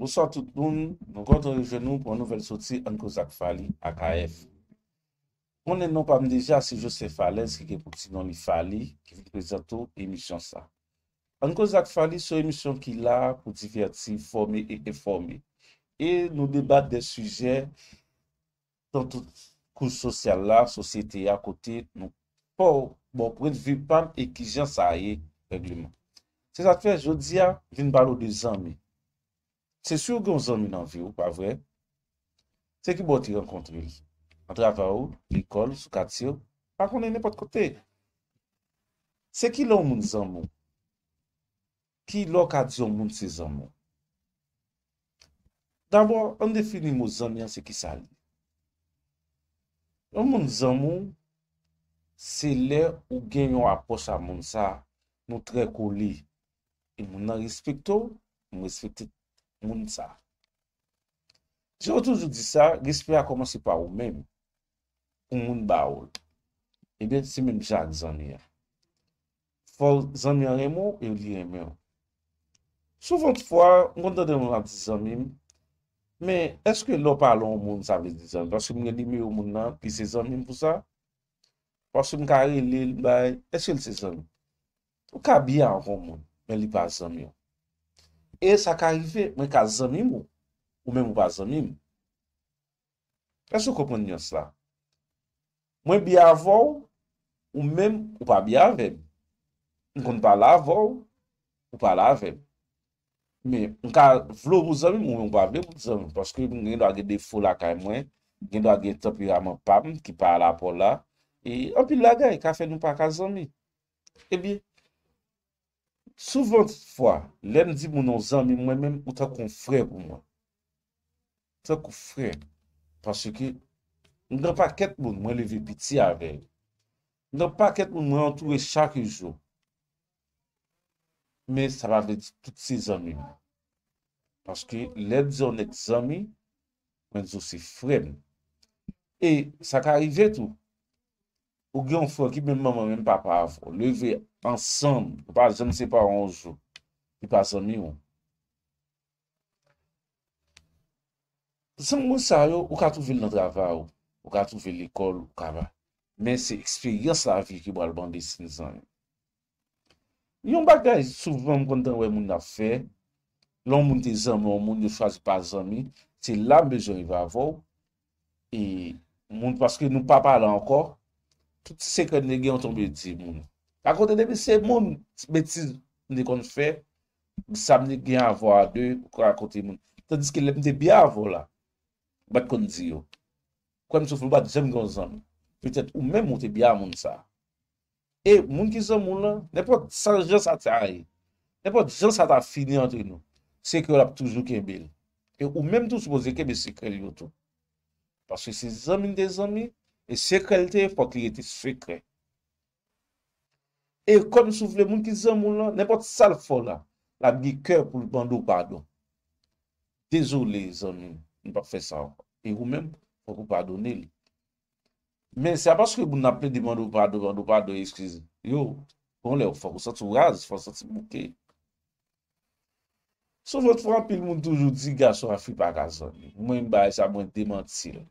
Bouswa tout nou, nou konton rejenou pou an nouvel soti Anko Zak Fali AKF. Mounen nou pam deja si Josef Falez ki ke pou ti noni Fali ki viprezentou emisyon sa. Anko Zak Fali sou emisyon ki la pou ti fiyat si formi e informi. E nou debat de suje, ton tout kouz sosyal la, sosyete ya kote nou. Po, bon pou ete vi pam e ki jan sa aye regleman. Se sa fe, jodi ya vin balo de zan mi. Se sou gen ou zanmi nan vi ou pa vwe, se ki bo ti renkontril, an drafa ou, li kol, sou katsil, pa konen nepot kote. Se ki lò ou moun zanmou, ki lò katsil ou moun se zanmou. Dabò, an defini moun zanmi an se ki sali. Ou moun zanmou, se lè ou gen yon apos a moun sa, nou tre kou li, e moun nan respik tou, moun respik ti, moun sa. Se yo toujou di sa, gispe a komanse pa ou men, ou moun ba ou. Ebyen, si men bichak zanye. Fol, zanye ane mou, yo li ane mou. Souvent fwa, mwen do de moun ane zanye, me eske lopalon ou moun sa ve di zanye? Paske mwen li mi ou moun nan, pi se zanye pou sa? Paske mwen kari li li bay, eske li se zanye? Ou ka bi ane ane moun, men li pa zanye ou? E sa ka rive, mwen ka zanmim ou, ou mèm ou pa zanmim. Pè sou kopon nyo sa? Mwen bi avou, ou mèm ou pa bi avèm. Mwen kon pa la avou, ou pa la avèm. Mwen ka vlo pou zanmim, ou mèm ou pa bi avèm pou zanmim. Pòske mwen gen do a ge defo la kay mwen, gen do a ge topi a mwen pa mwen ki pa la pou la. E anpil la gay, ka fè nou pa ka zanmim. E bi... Souvan tit fwa, lèm di moun an zanmi mwen men mèm ou ta kon frem mwen. Ta kon frem. Pache ki, nou nan pa ket moun mwen leve biti avè. Nou nan pa ket moun mwen antouwe chak yon. Men sa la ve di tout se zanmi mwen. Pache ki, lèm di an ek zanmi, mwen zon se frem. E, sa ka arrive tout. Ou gwen fwo ki mè mè mè mè mè pa pa avò. Leve ansan. Ou pa zan se pa ronjou. Ou pa zan mi ou. Sèm mwen sa yo. Ou ka touve lè drava ou. Ou ka touve lè kol ou kama. Men se eksperyans la vi ki mwen albande sin zan. Yon bagaj souvan mwen kontan wè mwen na fe. Lon mwen de zan mwen mwen nou fwa zan mi. Se la mwen zan yon va avò. E mwen paske nou pa pa la ankor. Tout seke ne gen yon ton bedi moun. Akote debi se moun bedi ne kon fe, sa mne gen avwa de kon akote moun. Tandis ke le mte bia avwa la, bat kon di yo. Kwa m sou fulba djem gyo zan. Petet ou men mte bia moun sa. E moun ki zan moun la, nepo san jen sa te aye. Nepo jen sa ta fini an te yon. Seke yo la pou toujou ke bil. E ou men mte soupo zike me sekel yo tou. Paske se zan min de zan mi, E sekrelete pou ki ete sfrekre. E kom souf le moun ki zan moun lan, nepot sal fola, la bi kèr pou li bandou badou. Dejoule zan li, nipa fè sa wak. E wou mèm pou kou badou nè li. Men se apas kè moun apè di bandou badou, bandou badou, eskize. Yo, pon le ou fò, ou sotou raz, ou sotou mou kè. Souf lè ou fò anpil moun toujou, di gà, sou rafi baga zan li. Mwen bèj, a mwen demantil.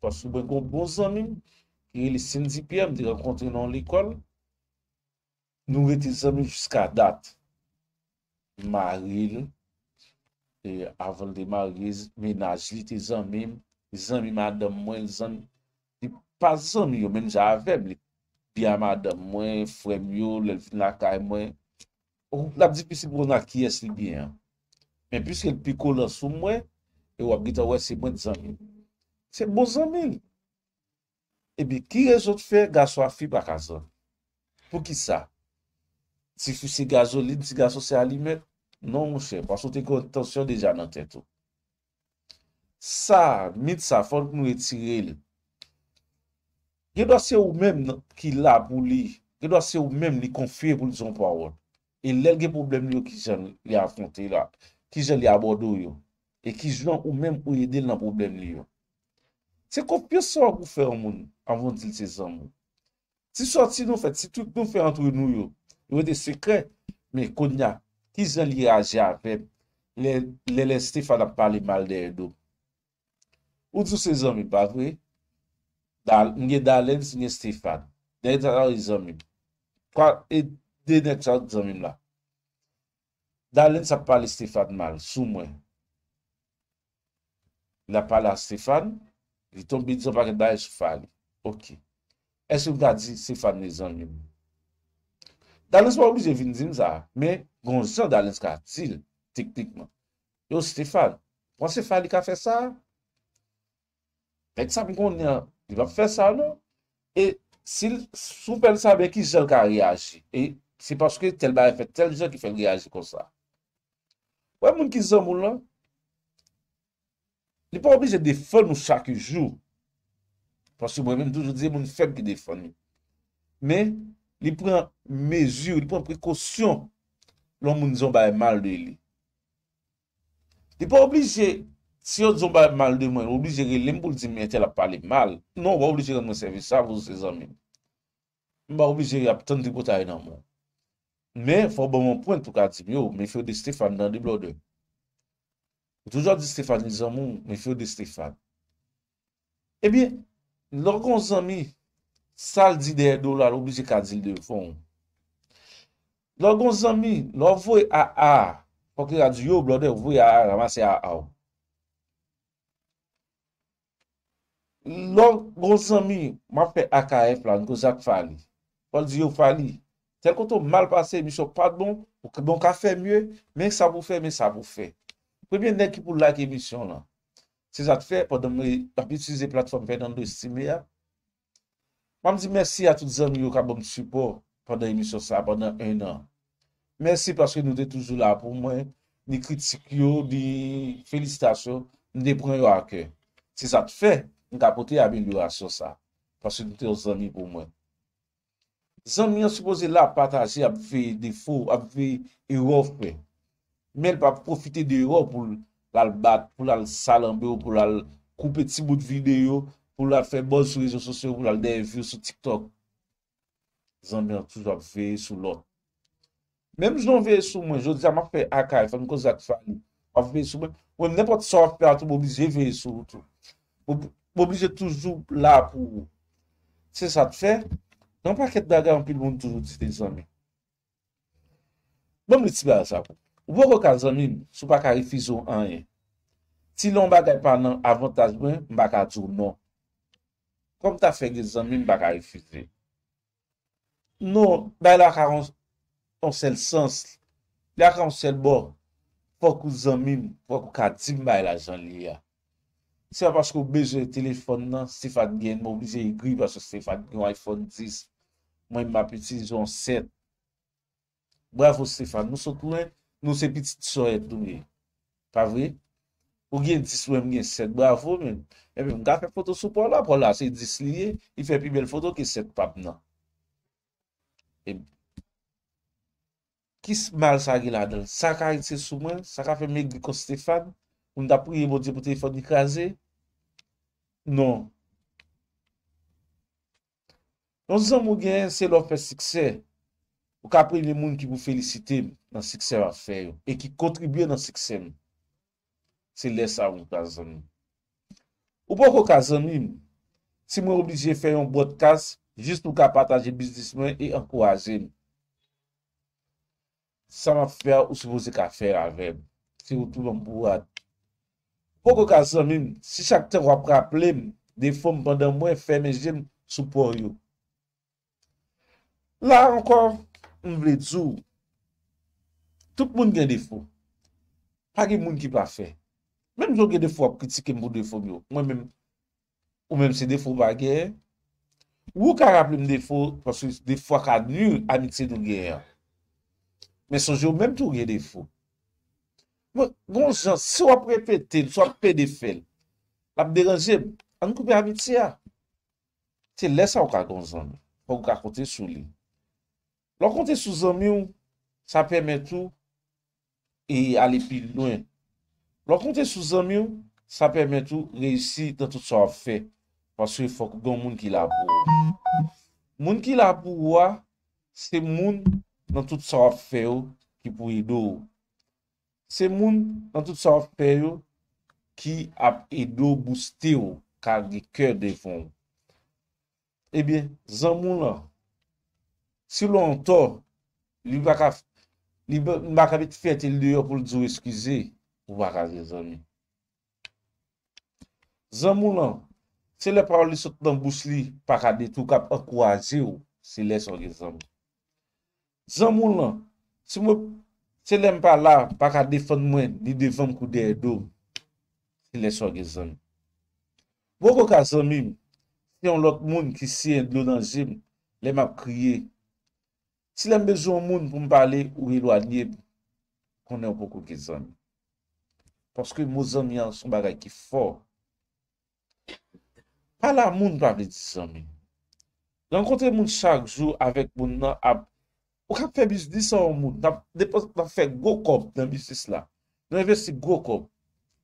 Pasou bwen kon bon zanmim, e li senzipyem di rekontri nan likol, nou veti zanmim fiska dat. Ma ril, avan de ma ril, menaj li te zanmim, zanmim adan mwen, zanmim, pa zanmim yo men javem, piyaman adan mwen, fwenm yo, lel finakay mwen, ou la pdi pisi mwen bon a kyes li byen. Men pisi el piko lansou mwen, e wabita wese bwen zanmim. Se bozan mi li. E Ebi, ki rejot fe gaso a fi baka zon? Pou ki sa? Si fuse gaso li, si gaso se alimet? Non monsen, pason te kontansyon deja nan tetou. Sa, mid sa fon pou nou etire li. Ge dwa se ou men ki la pou li, ge dwa se ou men li konfie pou li zon pou awon. E lel ge problem li yo ki jen li afonte la, ki jen li abodo yo. E ki jen ou men pou yede nan problem li yo. Se ko pyo so wak wou fè an moun an vondil se zan moun. Si sorti nou fèt, si trik nou fè an truy nou yo, yon vè de sekre, me konya, ki zan liye aje apèp, le le Stefan an pali mal de edo. O tu se zan mi bavwe, nye Dalen, nye Stefan, de edan an wè zan mi. Kwa, e dene chan zan mi mla. Dalen sa pali Stefan mal, sou mwen. La pala Stefan, Li tom bi di zon pake daye sou fag. Ok. E se mou gati, se fag ne zan yon. Dalens mou mou jen vin zin zan. Me, gonsen dalens ka atil teknikman. Yo, se te fag. Mwen se fag li ka fe sa? Mwen se fag li ka fe sa, non? E, si sou pen sa be ki zon ka reyaji. E, se paske tel baye fe tel zon ki fe reyaji kon sa. Wè moun ki zon moun lan? Li pou oblije defon nou chaki jou. Pwansi mwen mwen toujou dize moun feb ki defon nou. Men, li pou an mezur, li pou an prekosyon loun moun zon baye mal de li. Li pou oblije, si yo zon baye mal de mwen, oblije li mbou li di mwen tel ap pale mal. Non, wou oblije gen mwen seve sa voun se zanmen. Mwen ba oblije li ap tante di pota e nan mwen. Men, fò bè mwen pwent pou katim yo, men fè ou de Stefan dan di blode. Joujou di Stéphane, nizan moun, mè fè ou di Stéphane. E bi, lò gonsan mi, sal di de dolar, oubli jè ka di de fon. Lò gonsan mi, lò vòy a a, pou ki a di yo blode, ou vòy a a, la man se a a ou. Lò gonsan mi, mè apè AKF la, niko zak fali. Pou di yo fali, tel konto mal pase, mi chò padbon, pou ki bon ka fè mye, mèk sa bou fè, mèk sa bou fè. Pwede mwen ekip pou like emisyon la. Se sa te fe, pwede mwen api tsize platform fèndan do estime ya. Mwen di mersi a tout zanmi yo ka bon supo pwede emisyon sa pwede 1 an. Mersi pwede mwen te toujou la pou mwen. Ni kritik yo, ni felistasyon. Ni depren yo a ke. Se sa te fe, mwen kapote amelyorasyon sa. Pwede mwen te osan mi pou mwen. Zanmi yo supose la pataje api fe defou, api fe e wofpe. Men pa profite de yo pou lal bat, pou lal salambe yo, pou lal koupeti mout videyo, pou lal fe bon sou rejou sosyo, pou lal devyo sou TikTok. Zanmen an touj ap ve sou lor. Mem j non ve sou men, j wote zanman ap pe akay, fany kouzak fany, ap ve sou men. Mwen nepo te sor ap pe ato, mwoblize ve sou lor. Mwoblize toujou la pou. Se sa te fe, nan pa ket dade anpil moun toujou ti te zanmen. Nan mwen ti be a sa pou. Ou bo kwa zanmim sou pa ka refi zon anye. Ti lon ba de pa nan avontaj mwen, mba ka joun non. nan. Kom ta fe gen zanmim ba ka refi te. Non, bay la ka ronsen sens. La ka ronsen bo, pokou zanmim, pokou katim bay la zanlaya. Se pa chko bejè telefon nan, Stéphane bien, mou bize igri baso Stéphane yon iPhone X. Mwen mba peti zon 7. Bravo Stéphane, mou sokwen. Nou se pitit soet douni. Pavri. Ou gen diswen gen set bravo men. Ebe m da fe foto sou pou la pou la se disliye. I fe pi bel foto ki set pap nan. E ki mal sa agi la del? Saka it se soumen? Saka fe megri kon Stefan? Un da pou ye mou depote fò di kaze? Non. Non se zon mou gen se lò fè siksey. Ou kapri le moun ki vou felicite nan siksem a fè yo E ki kontribye nan siksem Se lè sa wou kazan Ou pou kou kazan mim Se mwen oblije fè yon botkaz Jist nou ka pataje biznismen E anpou a zem Sa mwen fè ou se mwen zek a fè avèm Se mwen tou mwen mpou ad Ou pou kou kazan mim Se chak te wapra plem De fòm pandan mwen fè mè zem Sou pò yon La ankon Mwen vle djou, tout moun gen defo. Pa gen moun ki pa fe. Mwen mwen gen defo ap kritike moun defo myo. Mwen men, ou men mse defo bager. Ou ka raple m defo, paswis defo akadnyu amitse doun geyer. Mwen sanjou mwen mtou gen defo. Mwen, gonsan, sou ap repete, sou ap pedefel, ap deranje, an koube amitse ya. Te lesa ou ka gonsan, pou ou ka kote souli. Lò kontè sou zanmè ou, sa pèmè tou e ale pi lwen. Lò kontè sou zanmè ou, sa pèmè tou reysi nan tout sa waf fè. Paswe fok gwen moun ki la pou wè. Moun ki la pou wè, se moun nan tout sa waf fè ou ki pou idou. Se moun nan tout sa waf fè ou ki ap idou boostè ou kag di kèr de fon. Ebyen, zanmè ou lò. Si lo an to, li baka bit fete li deyo pou l'dzou eskize, ou baka ge zan. Zan moun lan, se le pa wali sot nan bousli, pa kade tou kap akwaze ou, se le son ge zan. Zan moun lan, se le mpa la, pa kade fon mwen, li devan kou dey do, se le son ge zan. Boko ka zan mim, se yon lot moun ki si endlo nan jim, le map kriye, Si lèm bejou moun pou mbale ou ilo e adnye, konè ou pokou ki zanmi. Paske mou zanmi an son bagay ki for. Pal la moun do avè di zanmi. Lankonte moun chak jou avèk moun nan ap. Ou kap fè biz disan ou moun, nan fè gokop nan biz dis la. Nan evè si gokop,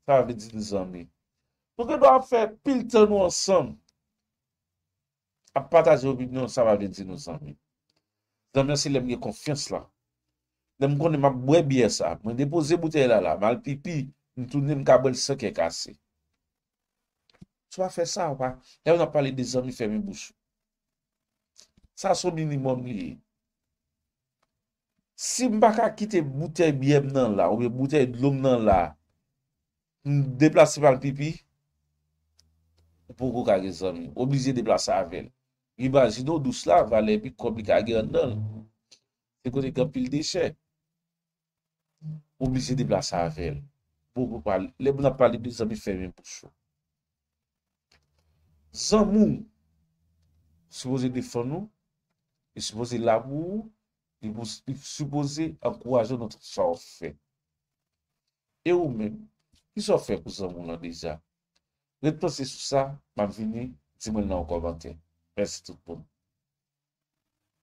sa avè di di zanmi. Ou ke do ap fè pilte nou ansanm. A pata je obi nou sa avè di nou zanmi. Dan mwen se lèm gen konfians la. Lèm kon lèm ap bwe bie sa. Mwen depoze bute e la la. Ma l pipi, mwen toune mwen kabel se ke kase. Sou pa fe sa ou pa? E w nan pale de zami fermi bouch. Sa sou minimum li. Si mba ka kite bute e bie mnen la, ou mwen bute e lom mnen la, mwen deplase pa l pipi, pou kou ka de zami. Oblize deplase avel. Imanjido dous la, valen pi komik agen an dan, te konek an pil deshe, oubise di plasa avel. Le mou nan pali di zanbi fèmèm pou chou. Zanmou, soubouze di fonou, soubouze la mou, soubouze an kouwajou nout sa ofè. E ou men, ki sa ofè pou zanmou nan deja? Netponsè sou sa, man vini, se mwen nan komantè. Parece tudo bom.